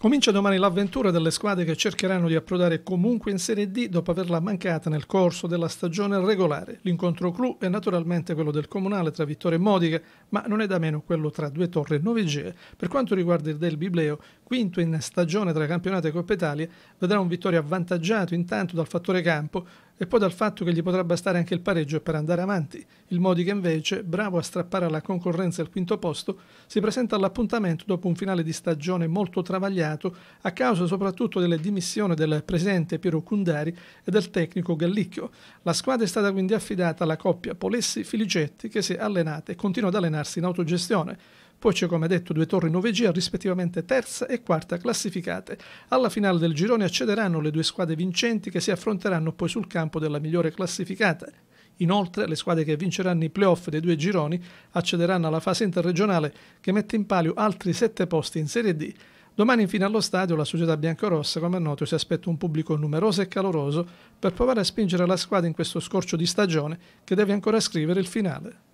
Comincia domani l'avventura delle squadre che cercheranno di approdare comunque in Serie D dopo averla mancata nel corso della stagione regolare. L'incontro clou è naturalmente quello del comunale tra Vittorio e Modica, ma non è da meno quello tra Due torri e Novigee. Per quanto riguarda il del Bibleo, quinto in stagione tra campionato e Coppa Italia, vedrà un Vittorio avvantaggiato intanto dal fattore campo, e poi dal fatto che gli potrà bastare anche il pareggio per andare avanti. Il Modica invece, bravo a strappare alla concorrenza il quinto posto, si presenta all'appuntamento dopo un finale di stagione molto travagliato a causa soprattutto delle dimissioni del presidente Piero Cundari e del tecnico Gallicchio. La squadra è stata quindi affidata alla coppia Polessi-Filigetti che si è allenata e continua ad allenarsi in autogestione. Poi c'è come detto due torri Norvegia rispettivamente terza e quarta classificate. Alla finale del girone accederanno le due squadre vincenti che si affronteranno poi sul campo della migliore classificata. Inoltre le squadre che vinceranno i playoff dei due gironi accederanno alla fase interregionale che mette in palio altri sette posti in Serie D. Domani infine allo stadio la società biancorossa, come è noto, si aspetta un pubblico numeroso e caloroso per provare a spingere la squadra in questo scorcio di stagione che deve ancora scrivere il finale.